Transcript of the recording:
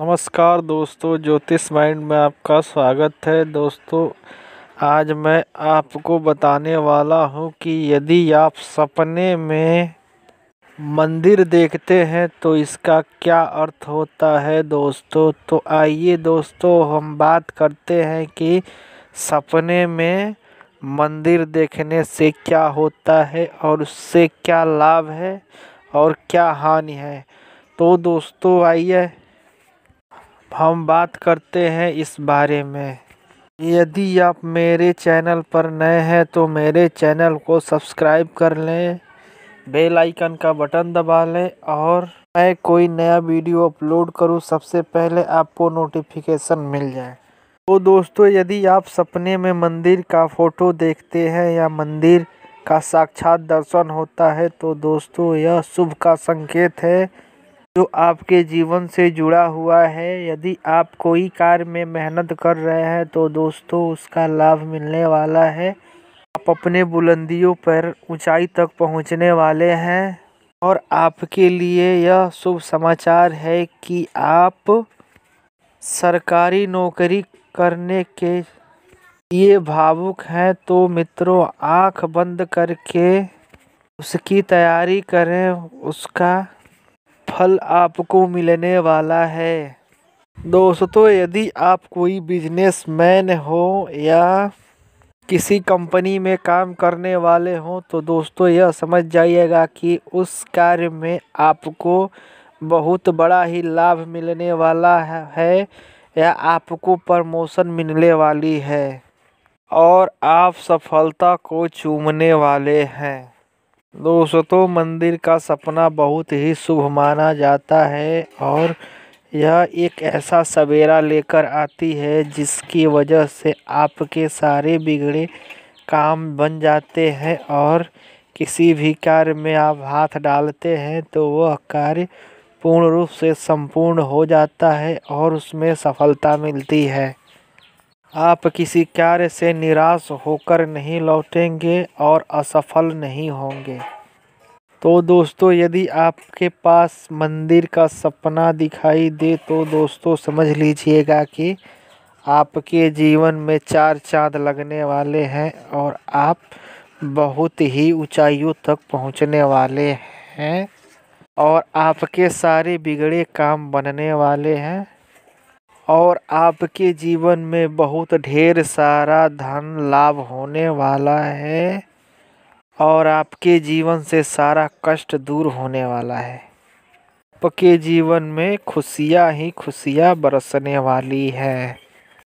नमस्कार दोस्तों ज्योतिष माइंड में आपका स्वागत है दोस्तों आज मैं आपको बताने वाला हूं कि यदि आप सपने में मंदिर देखते हैं तो इसका क्या अर्थ होता है दोस्तों तो आइए दोस्तों हम बात करते हैं कि सपने में मंदिर देखने से क्या होता है और उससे क्या लाभ है और क्या हानि है तो दोस्तों आइए हम बात करते हैं इस बारे में यदि आप मेरे चैनल पर नए हैं तो मेरे चैनल को सब्सक्राइब कर लें बेल आइकन का बटन दबा लें और मैं कोई नया वीडियो अपलोड करूं सबसे पहले आपको नोटिफिकेशन मिल जाए तो दोस्तों यदि आप सपने में मंदिर का फ़ोटो देखते हैं या मंदिर का साक्षात दर्शन होता है तो दोस्तों यह शुभ का संकेत है जो आपके जीवन से जुड़ा हुआ है यदि आप कोई कार्य में मेहनत कर रहे हैं तो दोस्तों उसका लाभ मिलने वाला है आप अपने बुलंदियों पर ऊंचाई तक पहुंचने वाले हैं और आपके लिए यह शुभ समाचार है कि आप सरकारी नौकरी करने के लिए भावुक हैं तो मित्रों आंख बंद करके उसकी तैयारी करें उसका फल आपको मिलने वाला है दोस्तों यदि आप कोई बिजनेसमैन हो या किसी कंपनी में काम करने वाले हों तो दोस्तों यह समझ जाइएगा कि उस कार्य में आपको बहुत बड़ा ही लाभ मिलने वाला है या आपको प्रमोशन मिलने वाली है और आप सफलता को चूमने वाले हैं दोस्तों तो मंदिर का सपना बहुत ही शुभ माना जाता है और यह एक ऐसा सवेरा लेकर आती है जिसकी वजह से आपके सारे बिगड़े काम बन जाते हैं और किसी भी कार्य में आप हाथ डालते हैं तो वह कार्य पूर्ण रूप से संपूर्ण हो जाता है और उसमें सफलता मिलती है आप किसी कार्य से निराश होकर नहीं लौटेंगे और असफल नहीं होंगे तो दोस्तों यदि आपके पास मंदिर का सपना दिखाई दे तो दोस्तों समझ लीजिएगा कि आपके जीवन में चार चांद लगने वाले हैं और आप बहुत ही ऊंचाइयों तक पहुंचने वाले हैं और आपके सारे बिगड़े काम बनने वाले हैं और आपके जीवन में बहुत ढेर सारा धन लाभ होने वाला है और आपके जीवन से सारा कष्ट दूर होने वाला है आपके जीवन में खुशियाँ ही खुशियाँ बरसने वाली है